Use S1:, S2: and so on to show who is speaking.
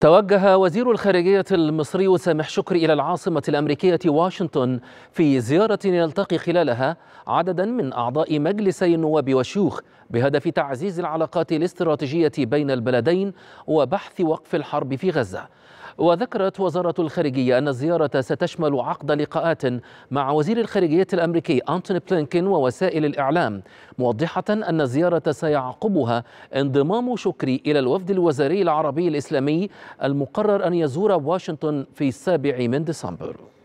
S1: توجه وزير الخارجية المصري سامح شكري إلى العاصمة الأمريكية واشنطن في زيارة يلتقي خلالها عددا من أعضاء مجلسي النواب والشيوخ بهدف تعزيز العلاقات الاستراتيجية بين البلدين وبحث وقف الحرب في غزة وذكرت وزارة الخارجية أن الزيارة ستشمل عقد لقاءات مع وزير الخارجية الأمريكي أنتوني بلينكين ووسائل الإعلام موضحة أن الزيارة سيعقبها انضمام شكري إلى الوفد الوزاري العربي الإسلامي المقرر أن يزور واشنطن في السابع من ديسمبر